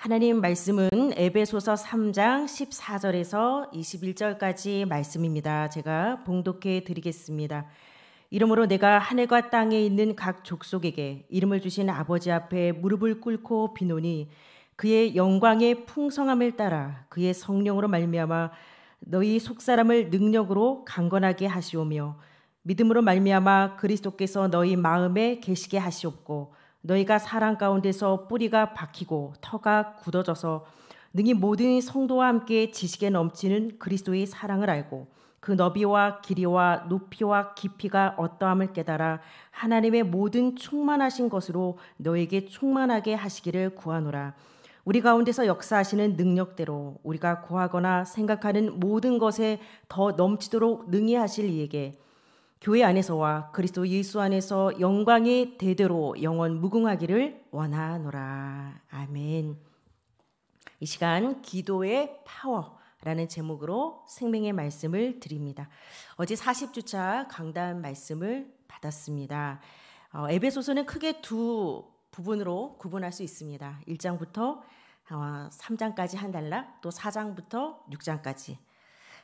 하나님 말씀은 에베소서 3장 14절에서 21절까지 말씀입니다. 제가 봉독해 드리겠습니다. 이러므로 내가 하늘과 땅에 있는 각 족속에게 이름을 주신 아버지 앞에 무릎을 꿇고 비노니 그의 영광의 풍성함을 따라 그의 성령으로 말미암아 너희 속사람을 능력으로 강건하게 하시오며 믿음으로 말미암아 그리스도께서 너희 마음에 계시게 하시옵고 너희가 사랑 가운데서 뿌리가 박히고 터가 굳어져서 능히 모든 성도와 함께 지식에 넘치는 그리스도의 사랑을 알고 그 너비와 길이와 높이와 깊이가 어떠함을 깨달아 하나님의 모든 충만하신 것으로 너에게 충만하게 하시기를 구하노라. 우리 가운데서 역사하시는 능력대로 우리가 구하거나 생각하는 모든 것에 더 넘치도록 능히 하실 이에게 교회 안에서와 그리스도 예수 안에서 영광이 대대로 영원 무궁하기를 원하노라. 아멘. 이 시간 기도의 파워라는 제목으로 생명의 말씀을 드립니다. 어제 40주차 강단 말씀을 받았습니다. 어, 에베소서는 크게 두 부분으로 구분할 수 있습니다. 1장부터 3장까지 어, 한달락또 4장부터 6장까지.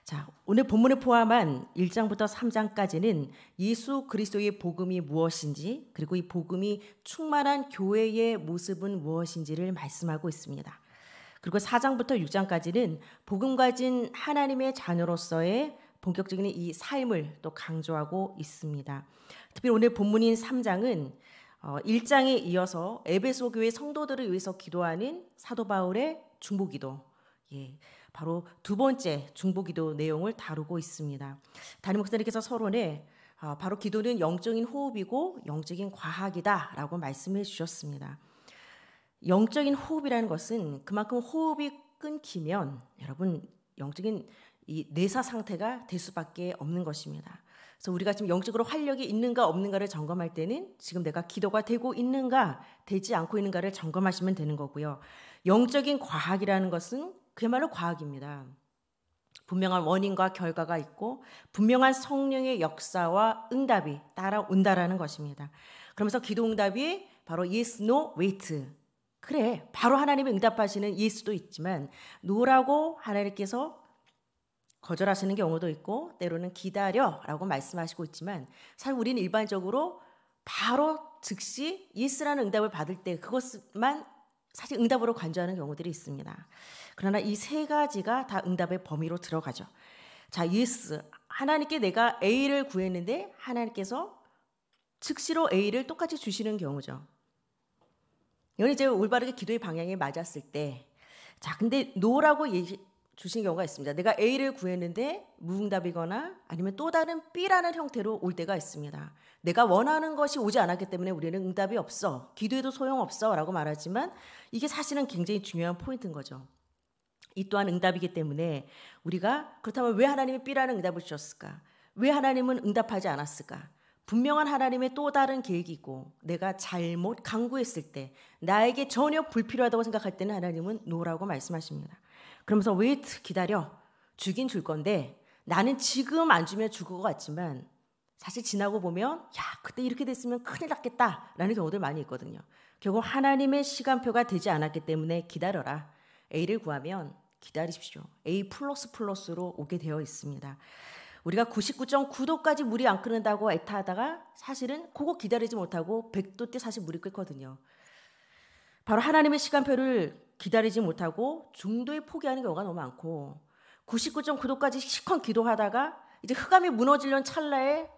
자, 오늘 본문에 포함한 1장부터 3장까지는 예수 그리스도의 복음이 무엇인지 그리고 이 복음이 충만한 교회의 모습은 무엇인지를 말씀하고 있습니다. 그리고 4장부터 6장까지는 복음 가진 하나님의 자녀로서의 본격적인 이 삶을 또 강조하고 있습니다. 특히 오늘 본문인 3장은 1장에 어, 이어서 에베소 교회 성도들을 위해서 기도하는 사도 바울의 중보기도 예. 바로 두 번째 중보기도 내용을 다루고 있습니다. 담임 목사님께서 서론에 아, 바로 기도는 영적인 호흡이고 영적인 과학이다라고 말씀해 주셨습니다. 영적인 호흡이라는 것은 그만큼 호흡이 끊기면 여러분 영적인 이 뇌사 상태가 될 수밖에 없는 것입니다. 그래서 우리가 지금 영적으로 활력이 있는가 없는가를 점검할 때는 지금 내가 기도가 되고 있는가 되지 않고 있는가를 점검하시면 되는 거고요. 영적인 과학이라는 것은 그야말로 과학입니다. 분명한 원인과 결과가 있고 분명한 성령의 역사와 응답이 따라온다라는 것입니다. 그러면서 기도 응답이 바로 yes, no, wait. 그래, 바로 하나님이 응답하시는 예수도 있지만 노라고 하나님께서 거절하시는 경우도 있고 때로는 기다려라고 말씀하시고 있지만 사실 우리는 일반적으로 바로 즉시 예스라는 응답을 받을 때 그것만 사실 응답으로 간주하는 경우들이 있습니다. 그러나 이 세 가지가 다 응답의 범위로 들어가죠. 자, 예스. 하나님께 내가 A를 구했는데 하나님께서 즉시로 A를 똑같이 주시는 경우죠. 이건 이제 올바르게 기도의 방향에 맞았을 때. 자, 근데 노라고 얘기, 주신 경우가 있습니다. 내가 A를 구했는데 무응답이거나 아니면 또 다른 B라는 형태로 올 때가 있습니다. 내가 원하는 것이 오지 않았기 때문에 우리는 응답이 없어. 기도해도 소용없어. 라고 말하지만 이게 사실은 굉장히 중요한 포인트인 거죠. 이 또한 응답이기 때문에 우리가 그렇다면 왜 하나님이 B라는 응답을 주셨을까? 왜 하나님은 응답하지 않았을까? 분명한 하나님의 또 다른 계획이 고 내가 잘못 강구했을 때 나에게 전혀 불필요하다고 생각할 때는 하나님은 노라고 말씀하십니다. 그러면서 웨이트 기다려. 주긴 줄 건데 나는 지금 안 주면 죽을 것 같지만 사실 지나고 보면 야 그때 이렇게 됐으면 큰일 났겠다라는 경우들 많이 있거든요. 결국 하나님의 시간표가 되지 않았기 때문에 기다려라. A를 구하면 기다리십시오. A 플러스 플러스로 오게 되어 있습니다. 우리가 99.9도까지 물이 안 끓는다고 애타하다가 사실은 그거 기다리지 못하고 100도 때 사실 물이 끓거든요. 바로 하나님의 시간표를 기다리지 못하고 중도에 포기하는 경우가 너무 많고 99.9도까지 시컨 기도하다가 이제 흑암이 무너지려는 찰나에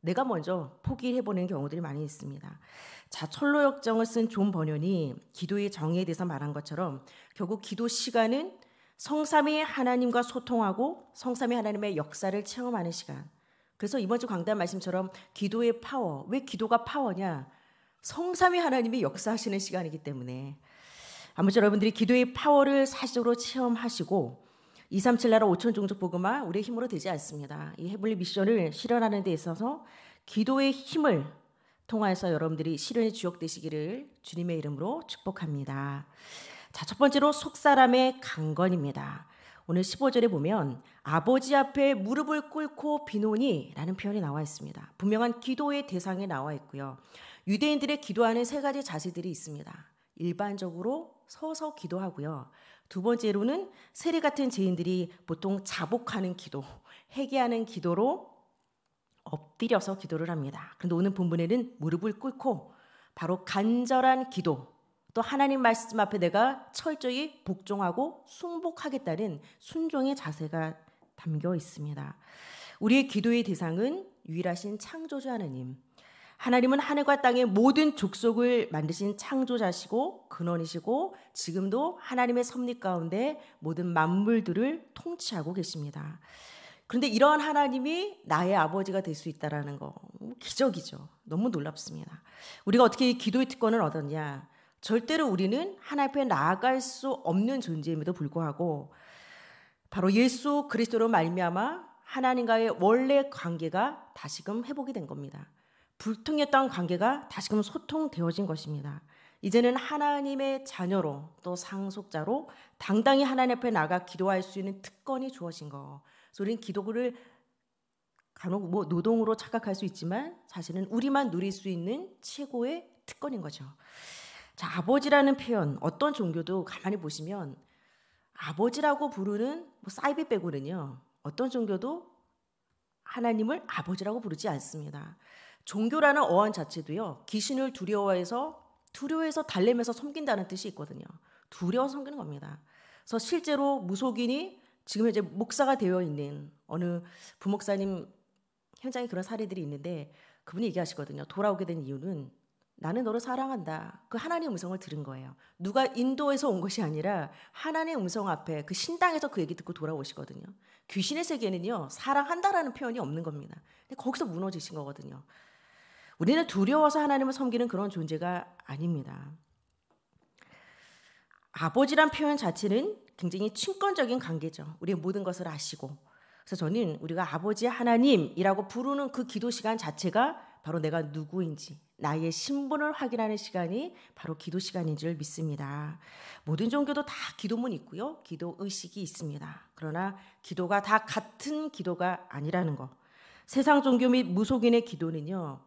내가 먼저 포기해보는 경우들이 많이 있습니다. 자, 철로 역정을 쓴존 버년이 기도의 정의에 대해서 말한 것처럼 결국 기도 시간은 성삼위 하나님과 소통하고 성삼위 하나님의 역사를 체험하는 시간. 그래서 이번 주 강단 말씀처럼 기도의 파워. 왜 기도가 파워냐? 성삼위 하나님이 역사하시는 시간이기 때문에 아무튼 여러분들이 기도의 파워를 사실적으로 체험하시고 237 나라 5천 종족 복음화 우리의 힘으로 되지 않습니다. 이 해블리 미션을 실현하는 데 있어서 기도의 힘을 통하여서 여러분들이 실현의 주역 되시기를 주님의 이름으로 축복합니다. 자, 첫 번째로 속사람의 강건입니다. 오늘 15절에 보면 아버지 앞에 무릎을 꿇고 비노니라는 표현이 나와 있습니다. 분명한 기도의 대상에 나와 있고요. 유대인들의 기도하는 세 가지 자세들이 있습니다. 일반적으로 서서 기도하고요. 두 번째로는 세례 같은 죄인들이 보통 자복하는 기도, 회개하는 기도로 엎드려서 기도를 합니다. 그런데 오늘 본문에는 무릎을 꿇고 바로 간절한 기도, 또 하나님 말씀 앞에 내가 철저히 복종하고 순복하겠다는 순종의 자세가 담겨 있습니다. 우리의 기도의 대상은 유일하신 창조주 하나님, 하나님은 하늘과 땅의 모든 족속을 만드신 창조자시고 근원이시고 지금도 하나님의 섭리 가운데 모든 만물들을 통치하고 계십니다. 그런데 이러한 하나님이 나의 아버지가 될 수 있다라는 거 뭐 기적이죠. 너무 놀랍습니다. 우리가 어떻게 이 기도의 특권을 얻었냐? 절대로 우리는 하나님 앞에 나아갈 수 없는 존재임에도 불구하고 바로 예수 그리스도로 말미암아 하나님과의 원래 관계가 다시금 회복이 된 겁니다. 불통했던 관계가 다시금 소통되어진 것입니다. 이제는 하나님의 자녀로 또 상속자로 당당히 하나님 앞에 나가 기도할 수 있는 특권이 주어진 거. 우리는 기도를 간혹 뭐 노동으로 착각할 수 있지만 사실은 우리만 누릴 수 있는 최고의 특권인 거죠. 자, 아버지라는 표현 어떤 종교도 가만히 보시면 아버지라고 부르는 뭐 사이비 빼고는요. 어떤 종교도 하나님을 아버지라고 부르지 않습니다. 종교라는 어원 자체도요. 귀신을 두려워해서 두려워해서 달래면서 섬긴다는 뜻이 있거든요. 두려워 섬기는 겁니다. 그래서 실제로 무속인이 지금 이제 목사가 되어 있는 어느 부목사님 현장에 그런 사례들이 있는데 그분이 얘기하시거든요. 돌아오게 된 이유는 나는 너를 사랑한다. 그 하나님의 음성을 들은 거예요. 누가 인도에서 온 것이 아니라 하나님의 음성 앞에 그 신당에서 그 얘기 듣고 돌아오시거든요. 귀신의 세계는요, 사랑한다라는 표현이 없는 겁니다. 근데 거기서 무너지신 거거든요. 우리는 두려워서 하나님을 섬기는 그런 존재가 아닙니다. 아버지란 표현 자체는 굉장히 친권적인 관계죠. 우리의 모든 것을 아시고. 그래서 저는 우리가 아버지 하나님이라고 부르는 그 기도 시간 자체가 바로 내가 누구인지, 나의 신분을 확인하는 시간이 바로 기도 시간인 줄 믿습니다. 모든 종교도 다 기도문 있고요. 기도 의식이 있습니다. 그러나 기도가 다 같은 기도가 아니라는 거. 세상 종교 및 무속인의 기도는요.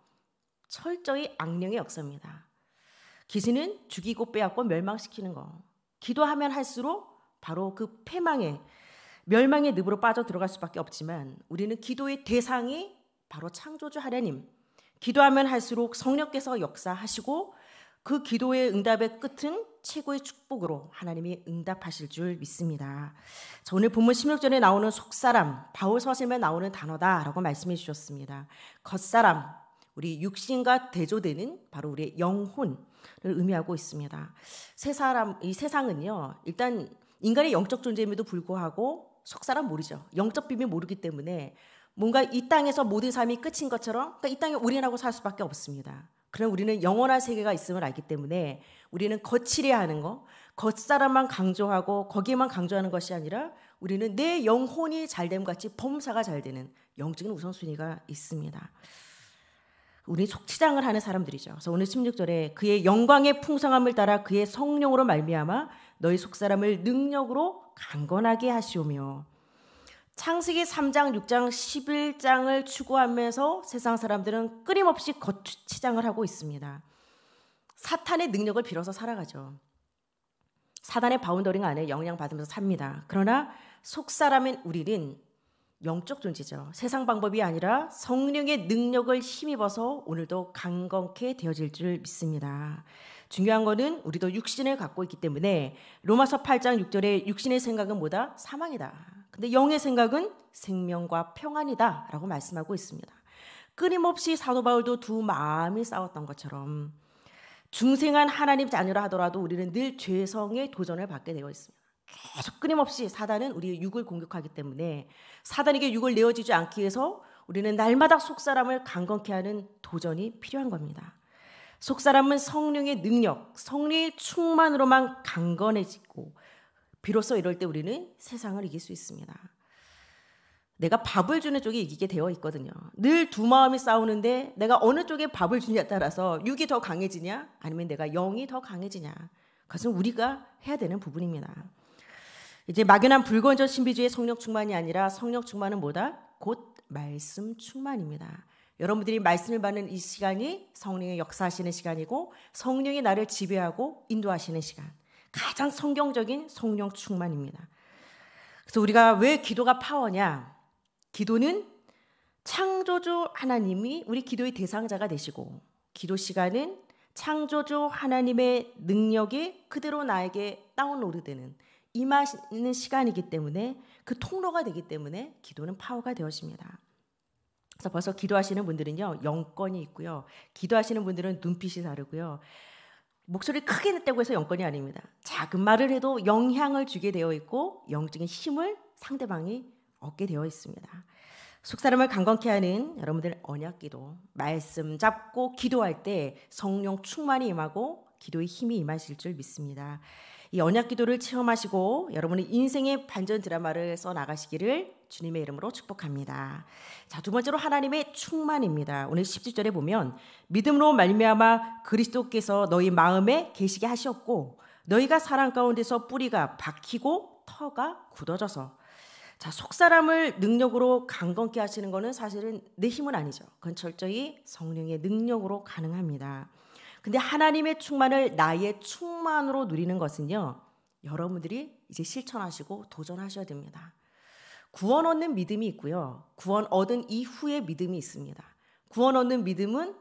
철저히 악령의 역사입니다. 기신은 죽이고 빼앗고 멸망시키는 거. 기도하면 할수록 바로 그 패망의 멸망의 늪으로 빠져 들어갈 수밖에 없지만 우리는 기도의 대상이 바로 창조주 하나님. 기도하면 할수록 성령께서 역사하시고 그 기도의 응답의 끝은 최고의 축복으로 하나님이 응답하실 줄 믿습니다. 자, 오늘 본문 16절에 나오는 속사람, 바울 서신에 나오는 단어다라고 말씀해 주셨습니다. 겉사람, 우리 육신과 대조되는 바로 우리의 영혼을 의미하고 있습니다. 세 사람 이 세상은요. 일단 인간의 영적 존재임에도 불구하고 속사람 모르죠. 영적 비밀 모르기 때문에 뭔가 이 땅에서 모든 삶이 끝인 것처럼 그러니까 이 땅에 올인하고 살 수밖에 없습니다. 그럼 우리는 영원한 세계가 있음을 알기 때문에 우리는 거칠해야 하는 거, 겉사람만 강조하고 거기에만 강조하는 것이 아니라 우리는 내 영혼이 잘됨 같이 범사가 잘 되는 영적인 우선순위가 있습니다. 우리 속치장을 하는 사람들이죠. 그래서 오늘 16절에 그의 영광의 풍성함을 따라 그의 성령으로 말미암아 너희 속사람을 능력으로 강건하게 하시오며 창세기 3장, 6장, 11장을 추구하면서 세상 사람들은 끊임없이 거치장을 하고 있습니다. 사탄의 능력을 빌어서 살아가죠. 사단의 바운더링 안에 영향받으면서 삽니다. 그러나 속사람인 우리는 영적 존재죠. 세상 방법이 아니라 성령의 능력을 힘입어서 오늘도 강건케 되어질 줄 믿습니다. 중요한 거는 우리도 육신을 갖고 있기 때문에 로마서 8장 6절에 육신의 생각은 뭐다? 사망이다. 근데 영의 생각은 생명과 평안이다. 라고 말씀하고 있습니다. 끊임없이 사도 바울도 두 마음이 싸웠던 것처럼 중생한 하나님 자녀라 하더라도 우리는 늘 죄성의 도전을 받게 되어 있습니다. 계속 끊임없이 사단은 우리의 육을 공격하기 때문에 사단에게 육을 내어주지 않기 위해서 우리는 날마다 속사람을 강건케 하는 도전이 필요한 겁니다. 속사람은 성령의 능력, 성령의 충만으로만 강건해지고 비로소 이럴 때 우리는 세상을 이길 수 있습니다. 내가 밥을 주는 쪽이 이기게 되어 있거든요. 늘 두 마음이 싸우는데 내가 어느 쪽에 밥을 주냐에 따라서 육이 더 강해지냐 아니면 내가 영이 더 강해지냐. 그것은 우리가 해야 되는 부분입니다. 이제 막연한 불건전 신비주의 성령 충만이 아니라 성령 충만은 뭐다? 곧 말씀 충만입니다. 여러분들이 말씀을 받는 이 시간이 성령의 역사하시는 시간이고 성령이 나를 지배하고 인도하시는 시간. 가장 성경적인 성령 충만입니다. 그래서 우리가 왜 기도가 파워냐? 기도는 창조주 하나님이 우리 기도의 대상자가 되시고 기도 시간은 창조주 하나님의 능력이 그대로 나에게 다운로드되는 임하는 시간이기 때문에 그 통로가 되기 때문에 기도는 파워가 되었집니다 그래서 벌써 기도하시는 분들은요 영권이 있고요 기도하시는 분들은 눈빛이 다르고요 목소리 크게 냈다고 해서 영권이 아닙니다. 작은 말을 해도 영향을 주게 되어 있고 영적인 힘을 상대방이 얻게 되어 있습니다. 속사람을 강건케 하는 여러분들 언약기도 말씀 잡고 기도할 때 성령 충만이 임하고 기도의 힘이 임하실 줄 믿습니다. 이 언약 기도를 체험하시고 여러분의 인생의 반전 드라마를 써 나가시기를 주님의 이름으로 축복합니다. 자, 두 번째로 하나님의 충만입니다. 오늘 17절에 보면 믿음으로 말미암아 그리스도께서 너희 마음에 계시게 하셨고 너희가 사랑 가운데서 뿌리가 박히고 터가 굳어져서 자, 속사람을 능력으로 강건케 하시는 것은 사실은 내 힘은 아니죠. 그건 철저히 성령의 능력으로 가능합니다. 근데 하나님의 충만을 나의 충만으로 누리는 것은요. 여러분들이 이제 실천하시고 도전하셔야 됩니다. 구원 얻는 믿음이 있고요. 구원 얻은 이후의 믿음이 있습니다. 구원 얻는 믿음은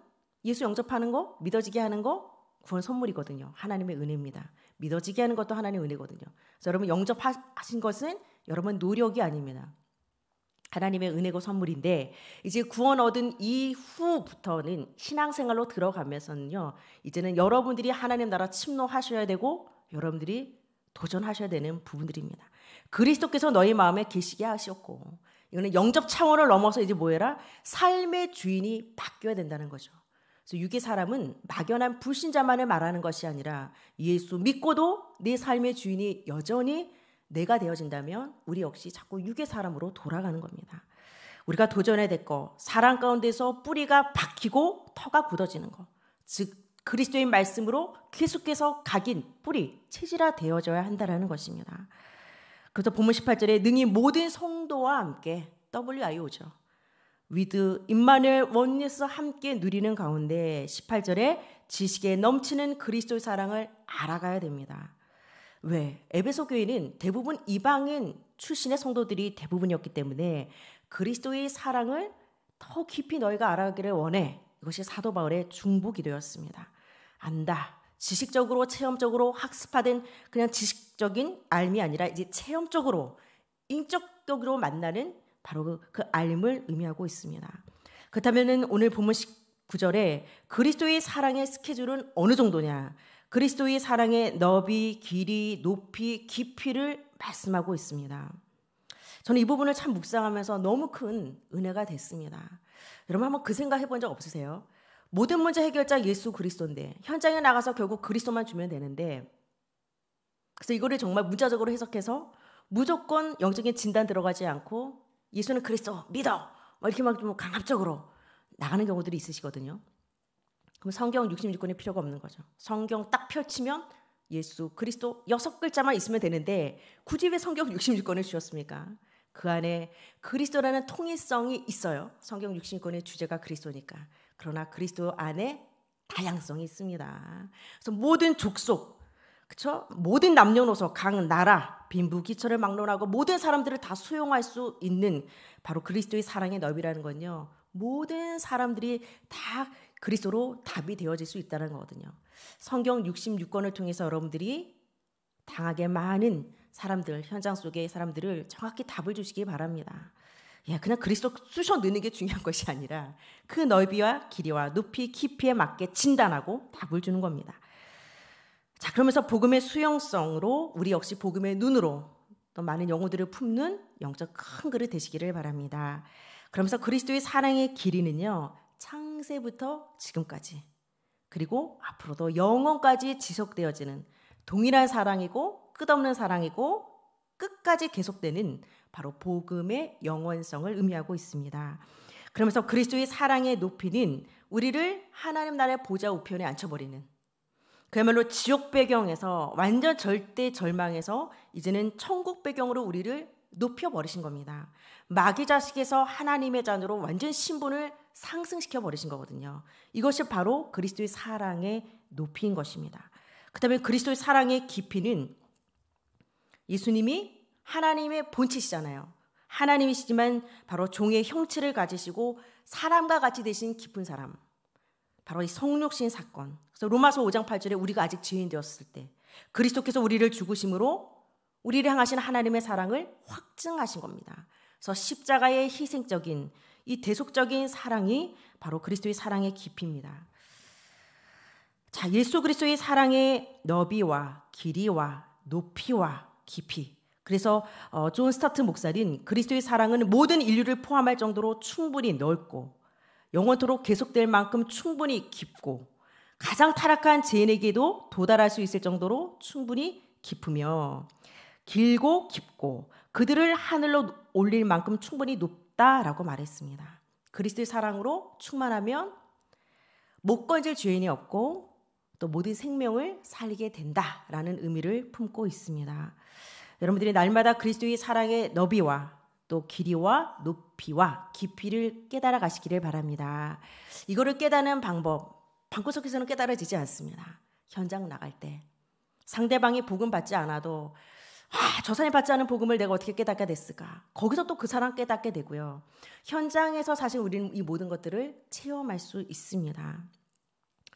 예수 영접하는 거, 믿어지게 하는 거, 구원 선물이거든요. 하나님의 은혜입니다. 믿어지게 하는 것도 하나님의 은혜거든요. 그래서 여러분 영접하신 것은 여러분 노력이 아닙니다. 하나님의 은혜고 선물인데 이제 구원 얻은 이후부터는 신앙생활로 들어가면서는요. 이제는 여러분들이 하나님 나라 침노하셔야 되고 여러분들이 도전하셔야 되는 부분들입니다. 그리스도께서 너희 마음에 계시게 하셨고 이거는 영접 차원을 넘어서 이제 뭐해라 삶의 주인이 바뀌어야 된다는 거죠. 그래서 유괴 사람은 막연한 불신자만을 말하는 것이 아니라 예수 믿고도 네 삶의 주인이 여전히 내가 되어진다면 우리 역시 자꾸 육의 사람으로 돌아가는 겁니다. 우리가 도전해야 될 거, 사랑 가운데서 뿌리가 박히고 터가 굳어지는 거, 즉 그리스도인 말씀으로 계속해서 각인, 뿌리, 체질화 되어져야 한다는 것입니다. 그래서 본문 18절에 능히 모든 성도와 함께 WIO죠. 위드 임마늘 원리스 함께 누리는 가운데 18절에 지식에 넘치는 그리스도의 사랑을 알아가야 됩니다. 왜? 에베소 교회는 대부분 이방인 출신의 성도들이 대부분이었기 때문에 그리스도의 사랑을 더 깊이 너희가 알아가기를 원해. 이것이 사도 바울의 중복이 되었습니다. 안다. 지식적으로 체험적으로 학습하된 그냥 지식적인 알미 아니라 이제 체험적으로 인격적으로 만나는 바로 그, 그 알임을 의미하고 있습니다. 그렇다면 오늘 본문 19절에 그리스도의 사랑의 스케줄은 어느 정도냐? 그리스도의 사랑의 너비, 길이, 높이, 깊이를 말씀하고 있습니다. 저는 이 부분을 참 묵상하면서 너무 큰 은혜가 됐습니다. 여러분 한번 그 생각 해본 적 없으세요? 모든 문제 해결자 예수 그리스도인데 현장에 나가서 결국 그리스도만 주면 되는데 그래서 이거를 정말 문자적으로 해석해서 무조건 영적인 진단 들어가지 않고 예수는 그리스도 믿어 뭐 이렇게 막좀 강압적으로 나가는 경우들이 있으시거든요. 그럼 성경 66권이 필요가 없는 거죠. 성경 딱 펼치면 예수 그리스도 여섯 글자만 있으면 되는데 굳이 왜 성경 66권을 주셨습니까? 그 안에 그리스도라는 통일성이 있어요. 성경 66권의 주제가 그리스도니까. 그러나 그리스도 안에 다양성이 있습니다. 그래서 모든 족속, 그쵸? 모든 남녀노소, 각 나라, 빈부기처를 막론하고 모든 사람들을 다 수용할 수 있는 바로 그리스도의 사랑의 넓이라는 건요. 모든 사람들이 다 그리스도로 답이 되어질 수 있다는 거거든요. 성경 66권을 통해서 여러분들이 당하게 많은 사람들 현장 속의 사람들을 정확히 답을 주시기 바랍니다. 예, 그냥 그리스도 쑤셔 넣는 게 중요한 것이 아니라 그 넓이와 길이와 높이 깊이에 맞게 진단하고 답을 주는 겁니다. 자, 그러면서 복음의 수용성으로 우리 역시 복음의 눈으로 또 많은 영혼들을 품는 영적 큰 그릇 되시기를 바랍니다. 그러면서 그리스도의 사랑의 길이는요. 창세부터 지금까지 그리고 앞으로도 영원까지 지속되어지는 동일한 사랑이고 끝없는 사랑이고 끝까지 계속되는 바로 복음의 영원성을 의미하고 있습니다. 그러면서 그리스도의 사랑의 높이는 우리를 하나님 나라의 보좌 우편에 앉혀버리는 그야말로 지옥 배경에서 완전 절대 절망에서 이제는 천국 배경으로 우리를 높여버리신 겁니다. 마귀 자식에서 하나님의 자녀로 완전 신분을 상승시켜 버리신 거거든요. 이것이 바로 그리스도의 사랑의 높이인 것입니다. 그 다음에 그리스도의 사랑의 깊이는 예수님이 하나님의 본체시잖아요. 하나님이시지만 바로 종의 형체를 가지시고 사람과 같이 되신 깊은 사람. 바로 이 성육신 사건. 그래서 로마서 5장 8절에 우리가 아직 죄인 되었을 때 그리스도께서 우리를 죽으심으로 우리를 향하신 하나님의 사랑을 확증하신 겁니다. 그래서 십자가의 희생적인 이 대속적인 사랑이 바로 그리스도의 사랑의 깊이입니다. 자, 예수 그리스도의 사랑의 너비와 길이와 높이와 깊이. 그래서 어, 존 스타트 목사린 그리스도의 사랑은 모든 인류를 포함할 정도로 충분히 넓고 영원토록 계속될 만큼 충분히 깊고 가장 타락한 죄인에게도 도달할 수 있을 정도로 충분히 깊으며 길고 깊고 그들을 하늘로 올릴 만큼 충분히 높다라고 말했습니다. 그리스도의 사랑으로 충만하면 못 건질 죄인이 없고 또 모든 생명을 살리게 된다라는 의미를 품고 있습니다. 여러분들이 날마다 그리스도의 사랑의 너비와 또 길이와 높이와 깊이를 깨달아 가시기를 바랍니다. 이거를 깨닫는 방법 방구석에서는 깨달아지지 않습니다. 현장 나갈 때 상대방이 복음 받지 않아도 아, 저 사람이 받지 않은 복음을 내가 어떻게 깨닫게 됐을까? 거기서 또 그 사람 깨닫게 되고요. 현장에서 사실 우리는 이 모든 것들을 체험할 수 있습니다.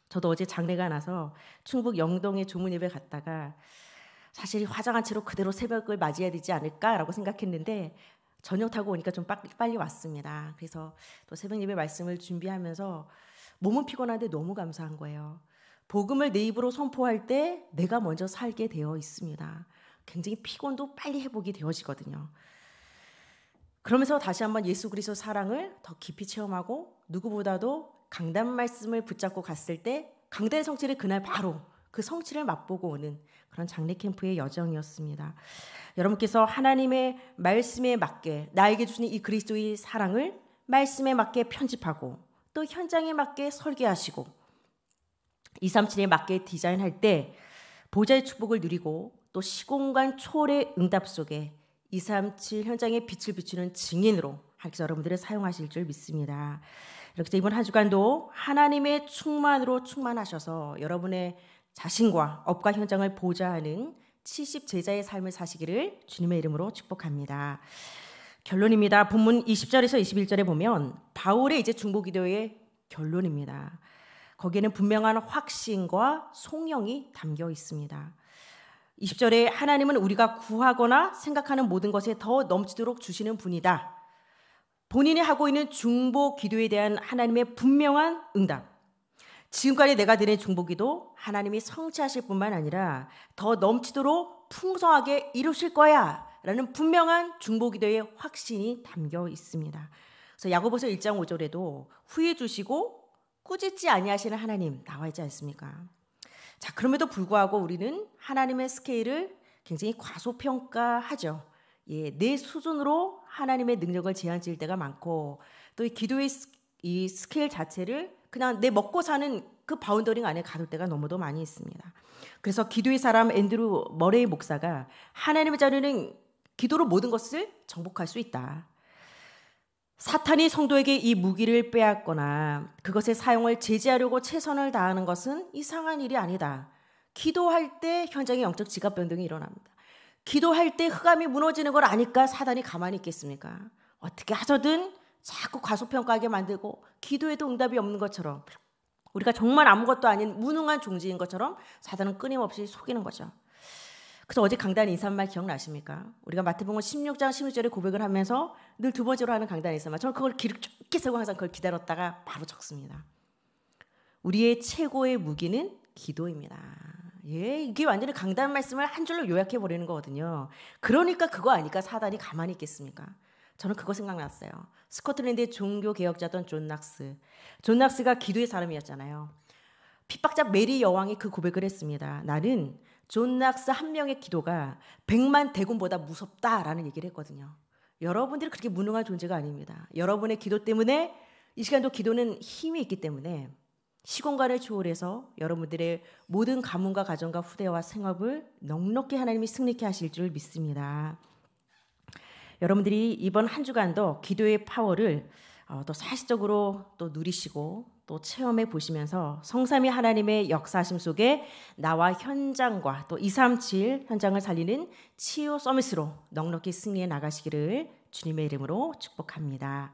저도 어제 장례가 나서 충북 영동의 조문예배 갔다가 사실 화장한 채로 그대로 새벽을 맞이해야 되지 않을까라고 생각했는데 저녁 타고 오니까 좀 빨리 왔습니다. 그래서 또 새벽 예배 말씀을 준비하면서 몸은 피곤한데 너무 감사한 거예요. 복음을 내 입으로 선포할 때 내가 먼저 살게 되어 있습니다. 굉장히 피곤도 빨리 회복이 되어지거든요. 그러면서 다시 한번 예수 그리스도 사랑을 더 깊이 체험하고 누구보다도 강단 말씀을 붙잡고 갔을 때 강단의 성취를 그날 바로 그 성취를 맛보고 오는 그런 장례 캠프의 여정이었습니다. 여러분께서 하나님의 말씀에 맞게 나에게 주신 이 그리스도의 사랑을 말씀에 맞게 편집하고 또 현장에 맞게 설계하시고 237에 맞게 디자인할 때 보좌의 축복을 누리고 또 시공간 초월의 응답 속에 237현장의 빛을 비추는 증인으로 학교 여러분들을 사용하실 줄 믿습니다. 이렇게 이번 한 주간도 하나님의 충만으로 충만하셔서 여러분의 자신과 업과 현장을 보좌하는 70 제자의 삶을 사시기를 주님의 이름으로 축복합니다. 결론입니다. 본문 20절에서 21절에 보면 바울의 이제 중보기도의 결론입니다. 거기에는 분명한 확신과 송영이 담겨 있습니다. 20절에 하나님은 우리가 구하거나 생각하는 모든 것에 더 넘치도록 주시는 분이다. 본인이 하고 있는 중보 기도에 대한 하나님의 분명한 응답. 지금까지 내가 드린 중보 기도 하나님이 성취하실 뿐만 아니라 더 넘치도록 풍성하게 이루실 거야. 라는 분명한 중보 기도의 확신이 담겨 있습니다. 그래서 야고보서 1장 5절에도 후회 주시고 꾸짖지 아니하시는 하나님 나와 있지 않습니까? 자, 그럼에도 불구하고 우리는 하나님의 스케일을 굉장히 과소평가하죠. 예, 내 수준으로 하나님의 능력을 제한 지을 때가 많고 또이 기도의 이 스케일 자체를 그냥 내 먹고 사는 그 바운더링 안에 가둘 때가 너무도 많이 있습니다. 그래서 기도의 사람 앤드루 머레이 목사가 하나님의 자녀는 기도로 모든 것을 정복할 수 있다. 사탄이 성도에게 이 무기를 빼앗거나 그것의 사용을 제지하려고 최선을 다하는 것은 이상한 일이 아니다. 기도할 때현장의 영적 지각 변동이 일어납니다. 기도할 때 흑암이 무너지는 걸 아니까 사단이 가만히 있겠습니까? 어떻게 하서든 자꾸 과소평가하게 만들고 기도에도 응답이 없는 것처럼 우리가 정말 아무것도 아닌 무능한 종지인 것처럼 사단은 끊임없이 속이는 거죠. 그래서 어제 강단 인사말 기억나십니까? 우리가 마태복음 16장 16절에 고백을 하면서 늘 두 번째로 하는 강단 인사말. 저는 그걸 기록 쫓게 세고 항상 그걸 기다렸다가 바로 적습니다. 우리의 최고의 무기는 기도입니다. 예, 이게 완전히 강단 말씀을 한 줄로 요약해 버리는 거거든요. 그러니까 그거 아니까 사단이 가만히 있겠습니까? 저는 그거 생각났어요. 스코틀랜드의 종교 개혁자던 존 낙스. 존 낙스가 기도의 사람이었잖아요. 핍박자 메리 여왕이 그 고백을 했습니다. 나는 존낙스한 명의 기도가 백만 대군보다 무섭다라는 얘기를 했거든요. 여러분들이 그렇게 무능한 존재가 아닙니다. 여러분의 기도 때문에 이 시간도 기도는 힘이 있기 때문에 시공간을 초월해서 여러분들의 모든 가문과 가정과 후대와 생업을 넉넉히 하나님이 승리케 하실 줄 믿습니다. 여러분들이 이번 한 주간도 기도의 파워를 또 어, 사실적으로 또 누리시고 또 체험해 보시면서 성삼위 하나님의 역사심 속에 나와 현장과 또237 현장을 살리는 치유 서밋으로 넉넉히 승리해 나가시기를 주님의 이름으로 축복합니다.